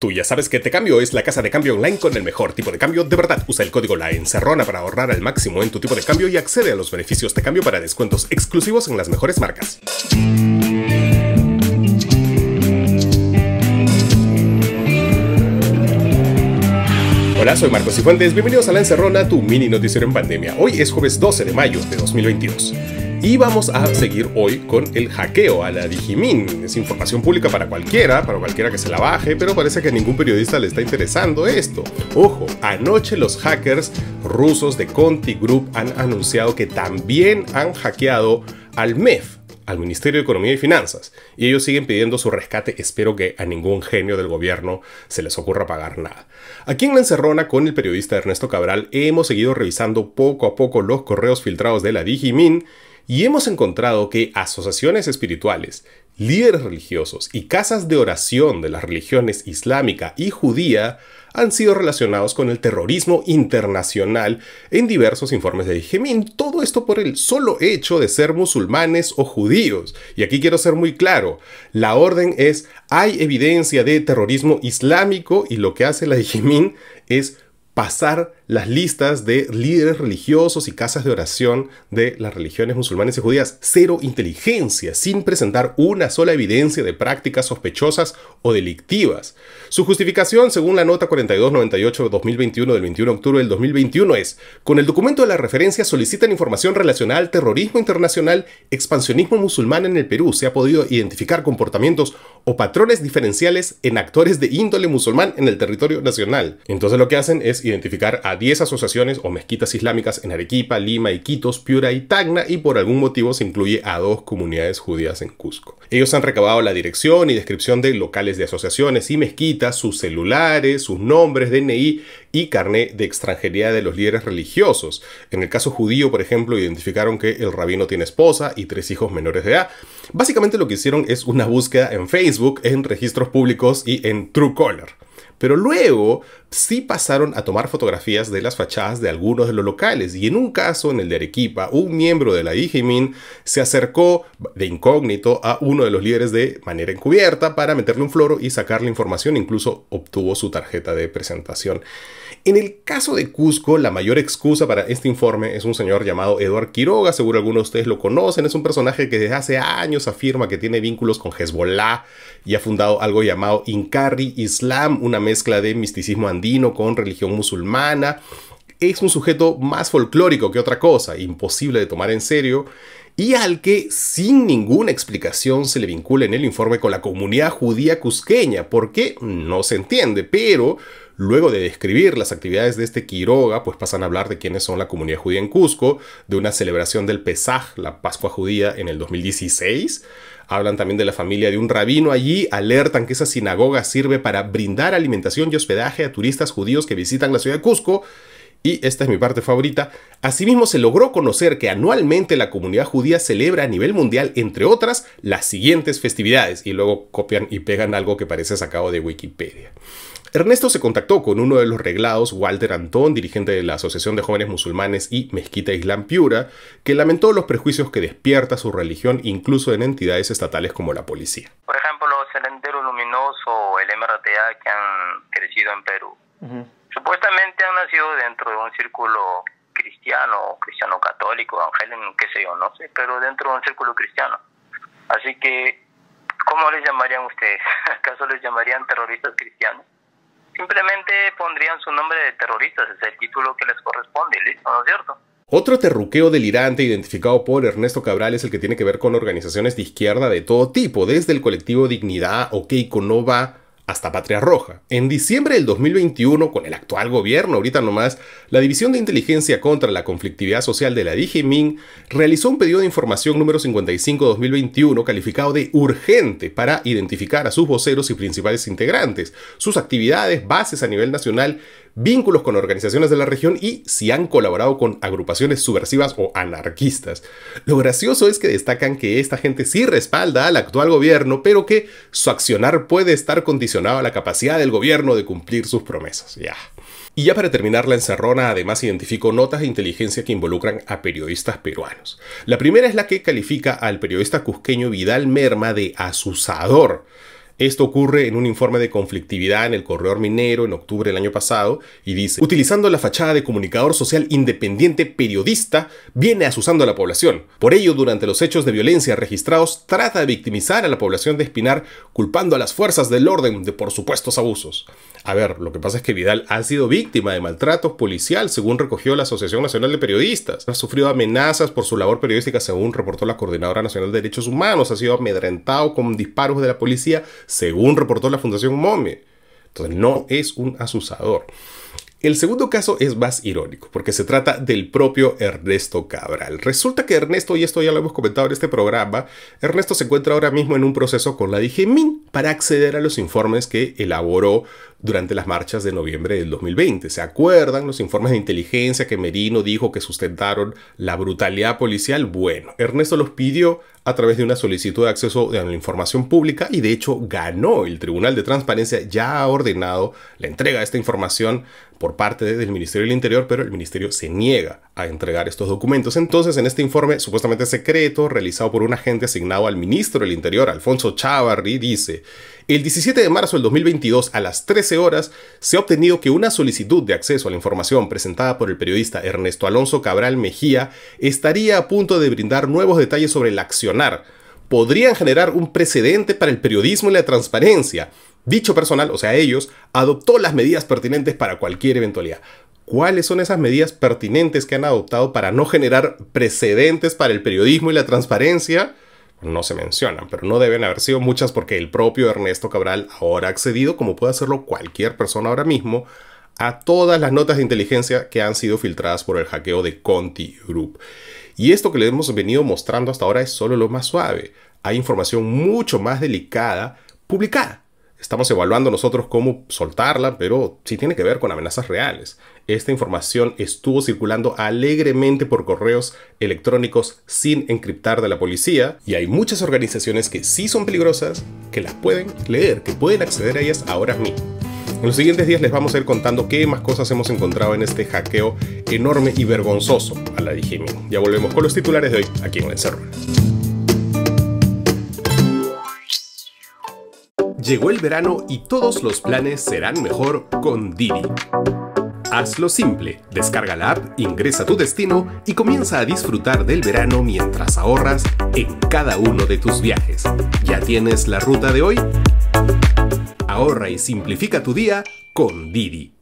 Tú ya sabes que Te Cambio es la casa de cambio online con el mejor tipo de cambio de verdad. Usa el código La Encerrona para ahorrar al máximo en tu tipo de cambio y accede a los beneficios de cambio para descuentos exclusivos en las mejores marcas. Hola, soy Marcos Cifuentes, bienvenidos a La Encerrona, tu mini noticiero en pandemia. Hoy es jueves 12 de mayo de 2022. Y vamos a seguir hoy con el hackeo a la Digimin. Es información pública para cualquiera, para cualquiera que se la baje, pero parece que a ningún periodista le está interesando esto. Ojo, anoche los hackers rusos de Conti Group han anunciado que también han hackeado al MEF, al Ministerio de Economía y Finanzas. Y ellos siguen pidiendo su rescate. Espero que a ningún genio del gobierno se les ocurra pagar nada. Aquí en La Encerrona, con el periodista Ernesto Cabral, hemos seguido revisando poco a poco los correos filtrados de la Digimin y hemos encontrado que asociaciones espirituales, líderes religiosos y casas de oración de las religiones islámica y judía han sido relacionados con el terrorismo internacional en diversos informes de Gemín. Todo esto por el solo hecho de ser musulmanes o judíos. Y aquí quiero ser muy claro, la orden es hay evidencia de terrorismo islámico y lo que hace la Gemín es pasar las listas de líderes religiosos y casas de oración de las religiones musulmanes y judías. Cero inteligencia, sin presentar una sola evidencia de prácticas sospechosas o delictivas. Su justificación, según la nota 4298-2021 del 21 de octubre del 2021, es, con el documento de la referencia solicitan información relacional, al terrorismo internacional, expansionismo musulmán en el Perú. Se ha podido identificar comportamientos o patrones diferenciales en actores de índole musulmán en el territorio nacional. Entonces lo que hacen es identificar a 10 asociaciones o mezquitas islámicas en Arequipa, Lima, y Iquitos, Piura y Tacna y por algún motivo se incluye a dos comunidades judías en Cusco. Ellos han recabado la dirección y descripción de locales de asociaciones y mezquitas, sus celulares, sus nombres, DNI y carné de extranjería de los líderes religiosos. En el caso judío, por ejemplo, identificaron que el rabino tiene esposa y tres hijos menores de edad. Básicamente lo que hicieron es una búsqueda en Facebook, en registros públicos y en Truecaller. Pero luego sí pasaron a tomar fotografías de las fachadas de algunos de los locales y en un caso, en el de Arequipa, un miembro de la IJIMIN se acercó de incógnito a uno de los líderes de manera encubierta para meterle un floro y sacarle información, incluso obtuvo su tarjeta de presentación. En el caso de Cusco, la mayor excusa para este informe es un señor llamado Eduard Quiroga, seguro algunos de ustedes lo conocen, es un personaje que desde hace años afirma que tiene vínculos con Hezbollah y ha fundado algo llamado Incarri Islam, una mezcla de misticismo andino con religión musulmana. Es un sujeto más folclórico que otra cosa, imposible de tomar en serio, y al que sin ninguna explicación se le vincula en el informe con la comunidad judía cusqueña. porque No se entiende, pero Luego de describir las actividades de este Quiroga, pues pasan a hablar de quiénes son la comunidad judía en Cusco, de una celebración del Pesaj, la Pascua judía, en el 2016. Hablan también de la familia de un rabino allí, alertan que esa sinagoga sirve para brindar alimentación y hospedaje a turistas judíos que visitan la ciudad de Cusco. Y esta es mi parte favorita. Asimismo, se logró conocer que anualmente la comunidad judía celebra a nivel mundial, entre otras, las siguientes festividades. Y luego copian y pegan algo que parece sacado de Wikipedia. Ernesto se contactó con uno de los reglados, Walter Antón, dirigente de la Asociación de Jóvenes Musulmanes y Mezquita Islam Piura, que lamentó los prejuicios que despierta su religión incluso en entidades estatales como la policía. Por ejemplo, los Sendero Luminoso, el MRTA, que han crecido en Perú, supuestamente han nacido dentro de un círculo cristiano, cristiano católico, ángel, qué sé yo, no sé, pero dentro de un círculo cristiano. Así que, ¿cómo les llamarían ustedes? ¿Acaso les llamarían terroristas cristianos? simplemente pondrían su nombre de terroristas, es el título que les corresponde, listo, ¿no es cierto? Otro terruqueo delirante identificado por Ernesto Cabral es el que tiene que ver con organizaciones de izquierda de todo tipo, desde el colectivo Dignidad, o Keiko Nova hasta Patria Roja. En diciembre del 2021, con el actual gobierno, ahorita nomás, la División de Inteligencia contra la Conflictividad Social de la DGMIN realizó un pedido de información número 55-2021 calificado de urgente para identificar a sus voceros y principales integrantes, sus actividades, bases a nivel nacional vínculos con organizaciones de la región y si han colaborado con agrupaciones subversivas o anarquistas. Lo gracioso es que destacan que esta gente sí respalda al actual gobierno, pero que su accionar puede estar condicionado a la capacidad del gobierno de cumplir sus promesas. Ya. Y ya para terminar la encerrona, además identificó notas de inteligencia que involucran a periodistas peruanos. La primera es la que califica al periodista cusqueño Vidal Merma de asusador esto ocurre en un informe de conflictividad en el Corredor Minero en octubre del año pasado y dice, utilizando la fachada de comunicador social independiente periodista, viene asusando a la población. Por ello, durante los hechos de violencia registrados, trata de victimizar a la población de Espinar culpando a las fuerzas del orden de por supuestos abusos. A ver, lo que pasa es que Vidal ha sido víctima de maltratos policial, según recogió la Asociación Nacional de Periodistas. Ha sufrido amenazas por su labor periodística, según reportó la Coordinadora Nacional de Derechos Humanos. Ha sido amedrentado con disparos de la policía según reportó la Fundación MOME. Entonces no oh. es un asusador. El segundo caso es más irónico, porque se trata del propio Ernesto Cabral. Resulta que Ernesto, y esto ya lo hemos comentado en este programa, Ernesto se encuentra ahora mismo en un proceso con la DGMIN para acceder a los informes que elaboró durante las marchas de noviembre del 2020. ¿Se acuerdan los informes de inteligencia que Merino dijo que sustentaron la brutalidad policial? Bueno, Ernesto los pidió a través de una solicitud de acceso a la información pública y de hecho ganó. El Tribunal de Transparencia ya ha ordenado la entrega de esta información por parte del Ministerio del Interior, pero el Ministerio se niega a entregar estos documentos. Entonces, en este informe supuestamente secreto, realizado por un agente asignado al Ministro del Interior, Alfonso Chavarri, dice, el 17 de marzo del 2022 a las 13 horas se ha obtenido que una solicitud de acceso a la información presentada por el periodista Ernesto Alonso Cabral Mejía estaría a punto de brindar nuevos detalles sobre el accionar podrían generar un precedente para el periodismo y la transparencia. Dicho personal, o sea, ellos, adoptó las medidas pertinentes para cualquier eventualidad. ¿Cuáles son esas medidas pertinentes que han adoptado para no generar precedentes para el periodismo y la transparencia? no se mencionan, pero no deben haber sido muchas porque el propio Ernesto Cabral ahora ha accedido, como puede hacerlo cualquier persona ahora mismo, a todas las notas de inteligencia que han sido filtradas por el hackeo de Conti Group. Y esto que le hemos venido mostrando hasta ahora es solo lo más suave. Hay información mucho más delicada publicada Estamos evaluando nosotros cómo soltarla, pero sí tiene que ver con amenazas reales. Esta información estuvo circulando alegremente por correos electrónicos sin encriptar de la policía y hay muchas organizaciones que sí son peligrosas, que las pueden leer, que pueden acceder a ellas ahora mismo. En los siguientes días les vamos a ir contando qué más cosas hemos encontrado en este hackeo enorme y vergonzoso a la Digimon. Ya volvemos con los titulares de hoy aquí en El Encerro. Llegó el verano y todos los planes serán mejor con Didi. Hazlo simple, descarga la app, ingresa a tu destino y comienza a disfrutar del verano mientras ahorras en cada uno de tus viajes. ¿Ya tienes la ruta de hoy? Ahorra y simplifica tu día con Didi.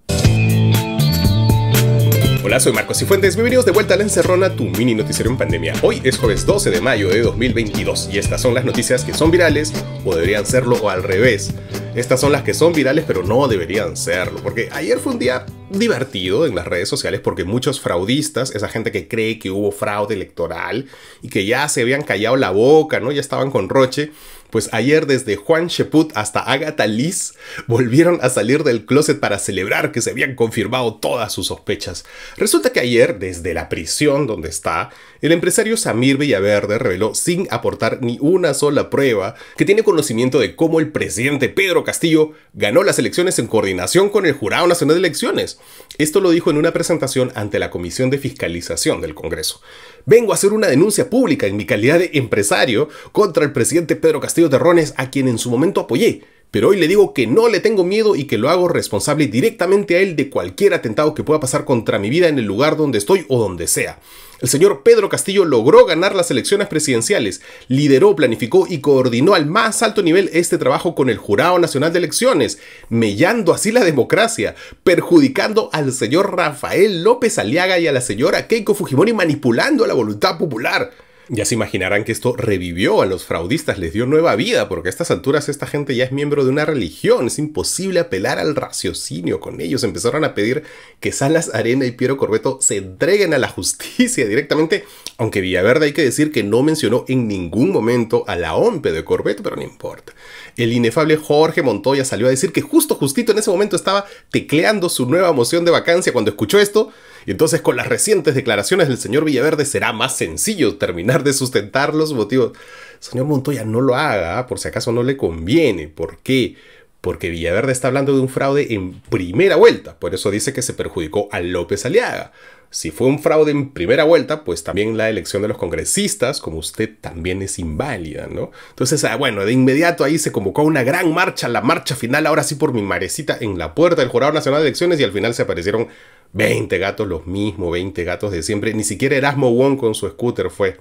Hola, soy Marcos Cifuentes, bienvenidos de vuelta a La Encerrona, tu mini noticiero en pandemia. Hoy es jueves 12 de mayo de 2022 y estas son las noticias que son virales o deberían serlo o al revés. Estas son las que son virales pero no deberían serlo, porque ayer fue un día divertido en las redes sociales porque muchos fraudistas, esa gente que cree que hubo fraude electoral y que ya se habían callado la boca, ¿no? Ya estaban con Roche. Pues ayer desde Juan Cheput hasta Agatha Liz volvieron a salir del closet para celebrar que se habían confirmado todas sus sospechas. Resulta que ayer, desde la prisión donde está, el empresario Samir Villaverde reveló, sin aportar ni una sola prueba, que tiene conocimiento de cómo el presidente Pedro Castillo ganó las elecciones en coordinación con el Jurado Nacional de Elecciones. Esto lo dijo en una presentación ante la Comisión de Fiscalización del Congreso. Vengo a hacer una denuncia pública en mi calidad de empresario contra el presidente Pedro Castillo Terrones, a quien en su momento apoyé pero hoy le digo que no le tengo miedo y que lo hago responsable directamente a él de cualquier atentado que pueda pasar contra mi vida en el lugar donde estoy o donde sea. El señor Pedro Castillo logró ganar las elecciones presidenciales, lideró, planificó y coordinó al más alto nivel este trabajo con el Jurado Nacional de Elecciones, mellando así la democracia, perjudicando al señor Rafael López Aliaga y a la señora Keiko Fujimori manipulando la voluntad popular. Ya se imaginarán que esto revivió a los fraudistas, les dio nueva vida, porque a estas alturas esta gente ya es miembro de una religión, es imposible apelar al raciocinio con ellos. Empezaron a pedir que Salas Arena y Piero Corbeto se entreguen a la justicia directamente, aunque Villaverde hay que decir que no mencionó en ningún momento a la OMPE de Corbeto, pero no importa. El inefable Jorge Montoya salió a decir que justo justito en ese momento estaba tecleando su nueva moción de vacancia cuando escuchó esto y entonces con las recientes declaraciones del señor Villaverde será más sencillo terminar de sustentar los motivos. Señor Montoya, no lo haga, ¿ah? por si acaso no le conviene. ¿Por qué? Porque Villaverde está hablando de un fraude en primera vuelta, por eso dice que se perjudicó a López Aliaga. Si fue un fraude en primera vuelta, pues también la elección de los congresistas, como usted, también es inválida, ¿no? Entonces, ah, bueno, de inmediato ahí se convocó una gran marcha, la marcha final, ahora sí por mi marecita, en la puerta del Jurado Nacional de Elecciones y al final se aparecieron 20 gatos los mismos, 20 gatos de siempre. Ni siquiera Erasmo Wong con su scooter fue.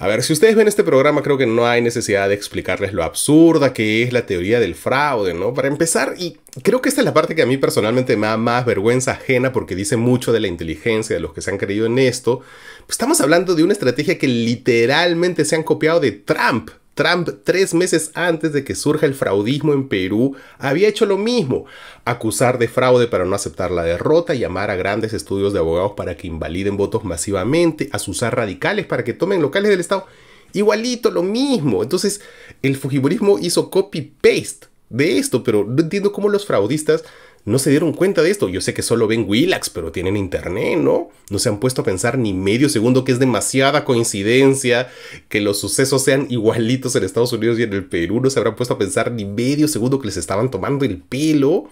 A ver, si ustedes ven este programa, creo que no hay necesidad de explicarles lo absurda que es la teoría del fraude, ¿no? Para empezar, y creo que esta es la parte que a mí personalmente me da más vergüenza ajena porque dice mucho de la inteligencia de los que se han creído en esto. Pues estamos hablando de una estrategia que literalmente se han copiado de Trump. Trump, tres meses antes de que surja el fraudismo en Perú, había hecho lo mismo, acusar de fraude para no aceptar la derrota, llamar a grandes estudios de abogados para que invaliden votos masivamente, asusar radicales para que tomen locales del Estado. Igualito, lo mismo. Entonces, el Fujimorismo hizo copy-paste de esto, pero no entiendo cómo los fraudistas no se dieron cuenta de esto. Yo sé que solo ven Willax, pero tienen internet, ¿no? No se han puesto a pensar ni medio segundo que es demasiada coincidencia que los sucesos sean igualitos en Estados Unidos y en el Perú. No se habrán puesto a pensar ni medio segundo que les estaban tomando el pelo.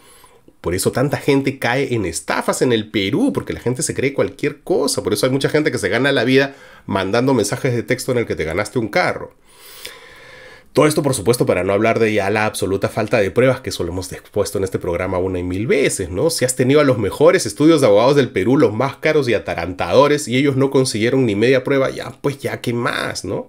Por eso tanta gente cae en estafas en el Perú, porque la gente se cree cualquier cosa. Por eso hay mucha gente que se gana la vida mandando mensajes de texto en el que te ganaste un carro. Todo esto, por supuesto, para no hablar de ya la absoluta falta de pruebas que solo hemos expuesto en este programa una y mil veces, ¿no? Si has tenido a los mejores estudios de abogados del Perú, los más caros y atarantadores, y ellos no consiguieron ni media prueba, ya, pues ya, ¿qué más, no?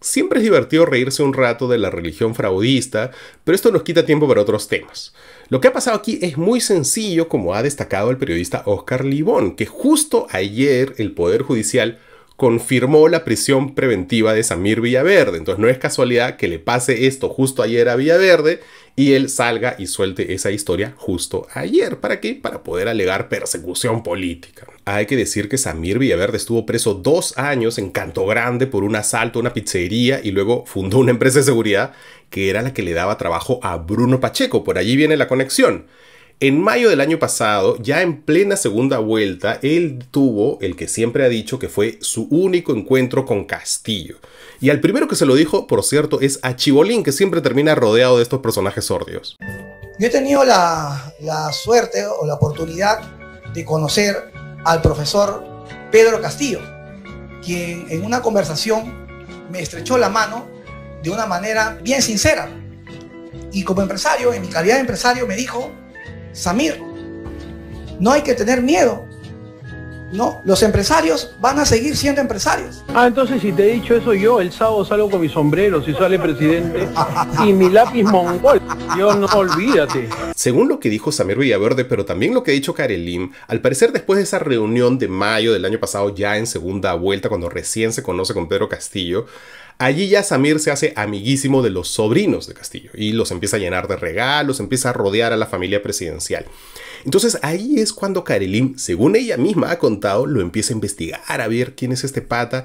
Siempre es divertido reírse un rato de la religión fraudista, pero esto nos quita tiempo para otros temas. Lo que ha pasado aquí es muy sencillo, como ha destacado el periodista Oscar Libón, que justo ayer el Poder Judicial confirmó la prisión preventiva de Samir Villaverde. Entonces no es casualidad que le pase esto justo ayer a Villaverde y él salga y suelte esa historia justo ayer. ¿Para qué? Para poder alegar persecución política. Hay que decir que Samir Villaverde estuvo preso dos años en Canto Grande por un asalto a una pizzería y luego fundó una empresa de seguridad que era la que le daba trabajo a Bruno Pacheco. Por allí viene la conexión. En mayo del año pasado, ya en plena segunda vuelta, él tuvo el que siempre ha dicho que fue su único encuentro con Castillo. Y al primero que se lo dijo, por cierto, es a Chibolín, que siempre termina rodeado de estos personajes sordios. Yo he tenido la, suerte o la oportunidad de conocer al profesor Pedro Castillo, quien en una conversación me estrechó la mano de una manera bien sincera. Y como empresario, en mi calidad de empresario, me dijo Samir, no hay que tener miedo. No, los empresarios van a seguir siendo empresarios. Ah, entonces si te he dicho eso yo, el sábado salgo con mi sombrero, si sale presidente, y mi lápiz mongol. Dios no, olvídate. Según lo que dijo Samir Villaverde, pero también lo que ha dicho Karelim, al parecer después de esa reunión de mayo del año pasado, ya en segunda vuelta, cuando recién se conoce con Pedro Castillo, Allí ya Samir se hace amiguísimo de los sobrinos de Castillo y los empieza a llenar de regalos, empieza a rodear a la familia presidencial. Entonces ahí es cuando Karelim, según ella misma ha contado, lo empieza a investigar, a ver quién es este pata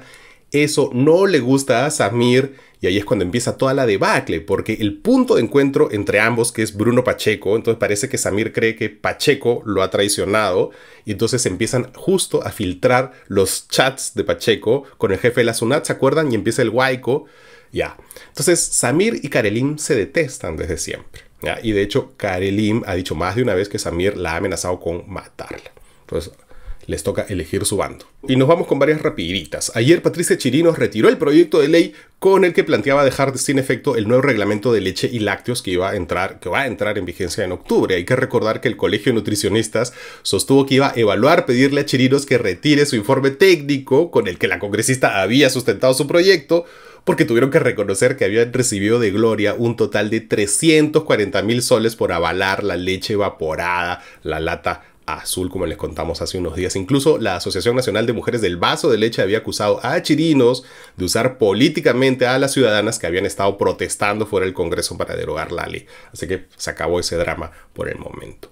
eso no le gusta a Samir y ahí es cuando empieza toda la debacle, porque el punto de encuentro entre ambos, que es Bruno Pacheco, entonces parece que Samir cree que Pacheco lo ha traicionado, y entonces empiezan justo a filtrar los chats de Pacheco con el jefe de la SUNAT, ¿se acuerdan? Y empieza el guaico, ya. Entonces Samir y Karelim se detestan desde siempre, Y de hecho Karelim ha dicho más de una vez que Samir la ha amenazado con matarla. Entonces les toca elegir su bando. Y nos vamos con varias rapiditas. Ayer Patricia Chirinos retiró el proyecto de ley con el que planteaba dejar sin efecto el nuevo reglamento de leche y lácteos que iba a entrar, que va a entrar en vigencia en octubre. Hay que recordar que el Colegio de Nutricionistas sostuvo que iba a evaluar pedirle a Chirinos que retire su informe técnico con el que la congresista había sustentado su proyecto porque tuvieron que reconocer que había recibido de Gloria un total de 340 mil soles por avalar la leche evaporada, la lata azul, como les contamos hace unos días. Incluso la Asociación Nacional de Mujeres del Vaso de Leche había acusado a Chirinos de usar políticamente a las ciudadanas que habían estado protestando fuera del Congreso para derogar la ley. Así que se acabó ese drama por el momento.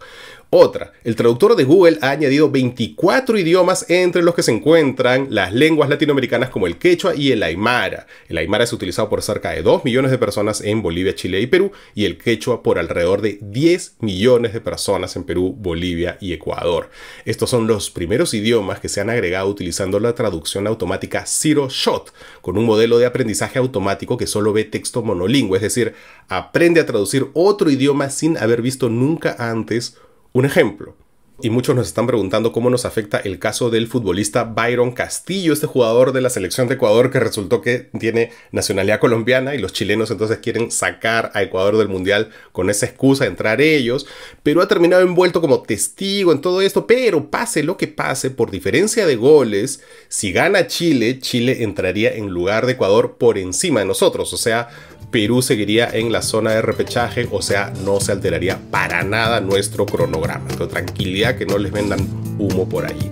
Otra, el traductor de Google ha añadido 24 idiomas entre los que se encuentran las lenguas latinoamericanas como el quechua y el aymara. El aymara es utilizado por cerca de 2 millones de personas en Bolivia, Chile y Perú y el quechua por alrededor de 10 millones de personas en Perú, Bolivia y Ecuador. Estos son los primeros idiomas que se han agregado utilizando la traducción automática Zero Shot, con un modelo de aprendizaje automático que solo ve texto monolingüe, es decir, aprende a traducir otro idioma sin haber visto nunca antes un ejemplo, y muchos nos están preguntando cómo nos afecta el caso del futbolista Byron Castillo, este jugador de la selección de Ecuador que resultó que tiene nacionalidad colombiana y los chilenos entonces quieren sacar a Ecuador del Mundial con esa excusa, de entrar ellos, pero ha terminado envuelto como testigo en todo esto, pero pase lo que pase, por diferencia de goles, si gana Chile, Chile entraría en lugar de Ecuador por encima de nosotros, o sea, Perú seguiría en la zona de repechaje, o sea, no se alteraría para nada nuestro cronograma. tranquilidad que no les vendan humo por ahí.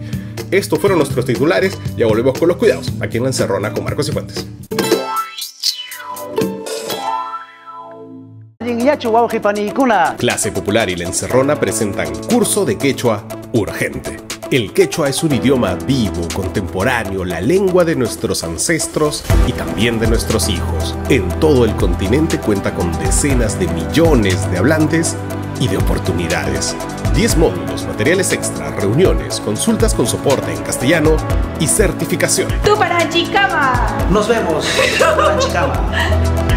Estos fueron nuestros titulares, ya volvemos con los cuidados, aquí en La Encerrona con Marcos y Fuentes. Clase Popular y La Encerrona presentan curso de quechua urgente. El quechua es un idioma vivo, contemporáneo, la lengua de nuestros ancestros y también de nuestros hijos. En todo el continente cuenta con decenas de millones de hablantes y de oportunidades. 10 módulos, materiales extra, reuniones, consultas con soporte en castellano y certificación. ¡Tú para Chicama! ¡Nos vemos! ¡Tú para Chicama!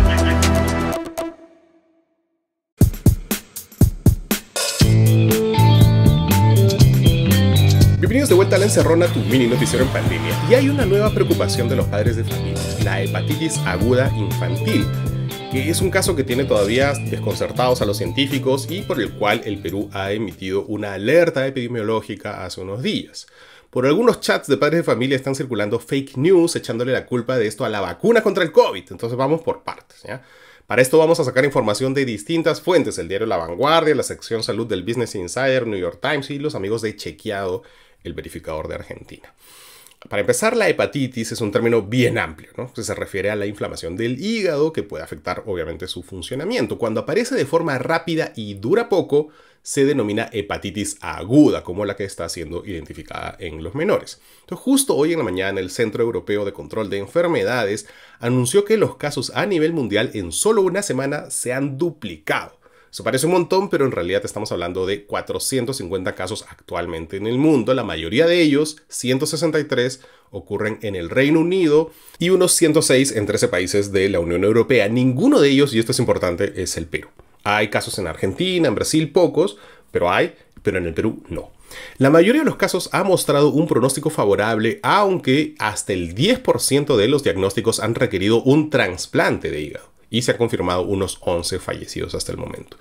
de vuelta a La Encerrona, tu mini noticiero en pandemia. Y hay una nueva preocupación de los padres de familia, la hepatitis aguda infantil, que es un caso que tiene todavía desconcertados a los científicos y por el cual el Perú ha emitido una alerta epidemiológica hace unos días. Por algunos chats de padres de familia están circulando fake news echándole la culpa de esto a la vacuna contra el COVID. Entonces vamos por partes. Para esto vamos a sacar información de distintas fuentes, el diario La Vanguardia, la sección salud del Business Insider, New York Times y los amigos de Chequeado el verificador de Argentina. Para empezar, la hepatitis es un término bien amplio, ¿no? Pues se refiere a la inflamación del hígado que puede afectar obviamente su funcionamiento. Cuando aparece de forma rápida y dura poco, se denomina hepatitis aguda, como la que está siendo identificada en los menores. justo hoy en la mañana, el Centro Europeo de Control de Enfermedades anunció que los casos a nivel mundial en solo una semana se han duplicado eso parece un montón, pero en realidad estamos hablando de 450 casos actualmente en el mundo. La mayoría de ellos, 163, ocurren en el Reino Unido y unos 106 en 13 países de la Unión Europea. Ninguno de ellos, y esto es importante, es el Perú. Hay casos en Argentina, en Brasil, pocos, pero hay, pero en el Perú no. La mayoría de los casos ha mostrado un pronóstico favorable, aunque hasta el 10% de los diagnósticos han requerido un trasplante de hígado y se han confirmado unos 11 fallecidos hasta el momento.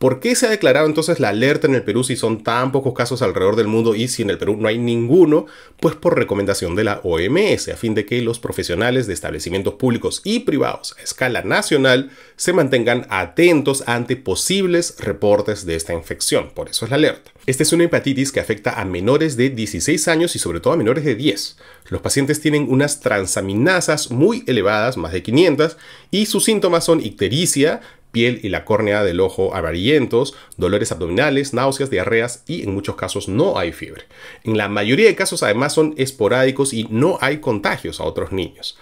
¿Por qué se ha declarado entonces la alerta en el Perú si son tan pocos casos alrededor del mundo y si en el Perú no hay ninguno? Pues por recomendación de la OMS, a fin de que los profesionales de establecimientos públicos y privados a escala nacional se mantengan atentos ante posibles reportes de esta infección. Por eso es la alerta. Esta es una hepatitis que afecta a menores de 16 años y sobre todo a menores de 10. Los pacientes tienen unas transaminasas muy elevadas, más de 500, y sus síntomas son ictericia, piel y la córnea del ojo amarillentos, dolores abdominales, náuseas, diarreas y en muchos casos no hay fiebre. En la mayoría de casos además son esporádicos y no hay contagios a otros niños.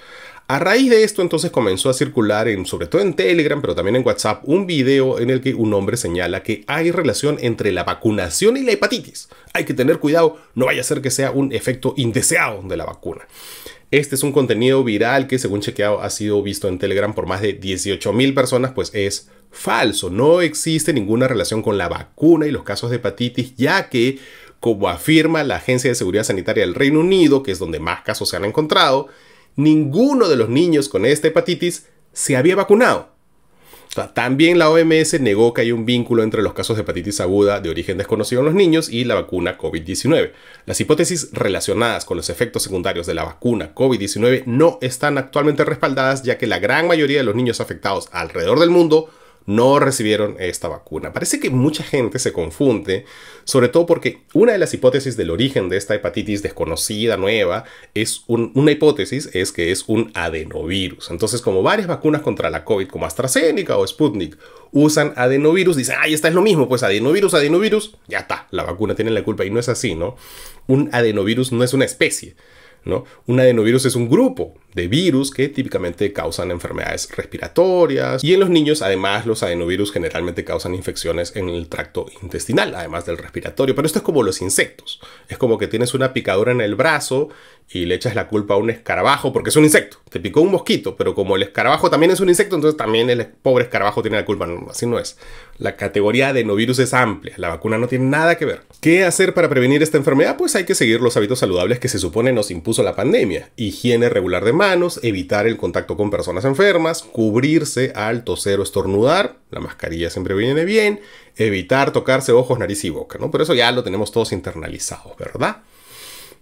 A raíz de esto entonces comenzó a circular, en, sobre todo en Telegram, pero también en WhatsApp, un video en el que un hombre señala que hay relación entre la vacunación y la hepatitis. Hay que tener cuidado, no vaya a ser que sea un efecto indeseado de la vacuna. Este es un contenido viral que según chequeado ha sido visto en Telegram por más de mil personas, pues es falso. No existe ninguna relación con la vacuna y los casos de hepatitis, ya que, como afirma la Agencia de Seguridad Sanitaria del Reino Unido, que es donde más casos se han encontrado, ninguno de los niños con esta hepatitis se había vacunado también la OMS negó que hay un vínculo entre los casos de hepatitis aguda de origen desconocido en los niños y la vacuna COVID-19. Las hipótesis relacionadas con los efectos secundarios de la vacuna COVID-19 no están actualmente respaldadas ya que la gran mayoría de los niños afectados alrededor del mundo no recibieron esta vacuna. Parece que mucha gente se confunde, sobre todo porque una de las hipótesis del origen de esta hepatitis desconocida, nueva, es una hipótesis, es que es un adenovirus. Entonces, como varias vacunas contra la COVID, como AstraZeneca o Sputnik, usan adenovirus, dicen, ay, esta es lo mismo, pues adenovirus, adenovirus, ya está, la vacuna tiene la culpa. Y no es así, ¿no? Un adenovirus no es una especie. ¿No? Un adenovirus es un grupo de virus que típicamente causan enfermedades respiratorias y en los niños además los adenovirus generalmente causan infecciones en el tracto intestinal además del respiratorio pero esto es como los insectos es como que tienes una picadura en el brazo y le echas la culpa a un escarabajo porque es un insecto te picó un mosquito pero como el escarabajo también es un insecto entonces también el pobre escarabajo tiene la culpa no, así no es la categoría de adenovirus es amplia la vacuna no tiene nada que ver ¿qué hacer para prevenir esta enfermedad? pues hay que seguir los hábitos saludables que se supone nos impuso la pandemia higiene regular de manos, evitar el contacto con personas enfermas, cubrirse al toser o estornudar, la mascarilla siempre viene bien, evitar tocarse ojos, nariz y boca, ¿no? Pero eso ya lo tenemos todos internalizados, ¿verdad?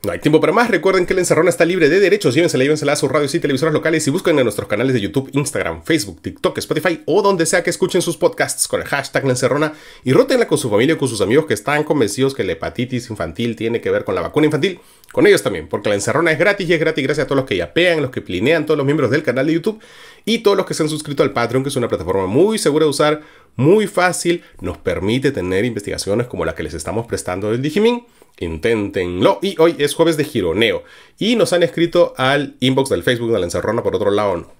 No hay tiempo para más. Recuerden que La encerrona está libre de derechos. Llévensela, llévensela a sus radios y televisoras locales y busquen en nuestros canales de YouTube, Instagram, Facebook, TikTok, Spotify o donde sea que escuchen sus podcasts con el hashtag La Encerrona y rótenla con su familia o con sus amigos que están convencidos que la hepatitis infantil tiene que ver con la vacuna infantil. Con ellos también, porque La Encerrona es gratis y es gratis gracias a todos los que yapean, los que plinean, todos los miembros del canal de YouTube y todos los que se han suscrito al Patreon, que es una plataforma muy segura de usar, muy fácil, nos permite tener investigaciones como la que les estamos prestando del Digimin Inténtenlo. Y hoy es jueves de gironeo. Y nos han escrito al inbox del Facebook de la Encerrona, por otro lado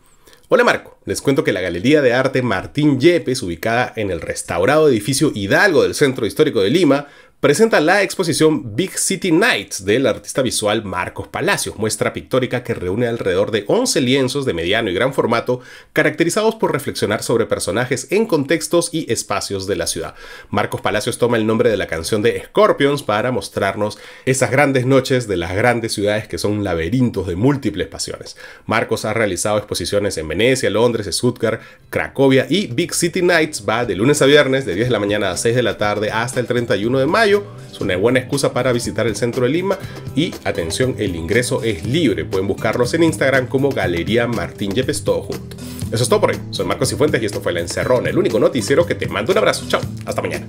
Hola Marco, les cuento que la Galería de Arte Martín Yepes, ubicada en el restaurado edificio Hidalgo del Centro Histórico de Lima, presenta la exposición Big City Nights del artista visual Marcos Palacios, muestra pictórica que reúne alrededor de 11 lienzos de mediano y gran formato, caracterizados por reflexionar sobre personajes en contextos y espacios de la ciudad. Marcos Palacios toma el nombre de la canción de Scorpions para mostrarnos esas grandes noches de las grandes ciudades que son laberintos de múltiples pasiones. Marcos ha realizado exposiciones en Venecia, Londres, Stuttgart, Cracovia y Big City Nights va de lunes a viernes de 10 de la mañana a 6 de la tarde hasta el 31 de mayo es una buena excusa para visitar el centro de Lima y atención, el ingreso es libre. Pueden buscarlos en Instagram como Galería Martín Yepes todo Eso es todo por hoy. Soy Marcos Cifuentes y esto fue El Encerrón el único noticiero que te mando un abrazo. Chao, hasta mañana.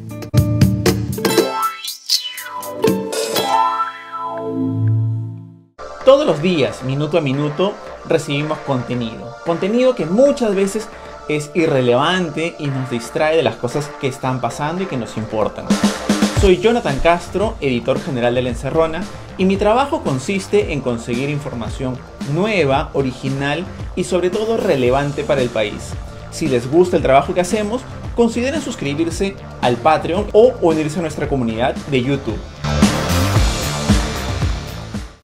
Todos los días, minuto a minuto, recibimos contenido. Contenido que muchas veces es irrelevante y nos distrae de las cosas que están pasando y que nos importan. Soy Jonathan Castro, editor general de La Encerrona, y mi trabajo consiste en conseguir información nueva, original y sobre todo relevante para el país. Si les gusta el trabajo que hacemos, consideren suscribirse al Patreon o unirse a nuestra comunidad de YouTube.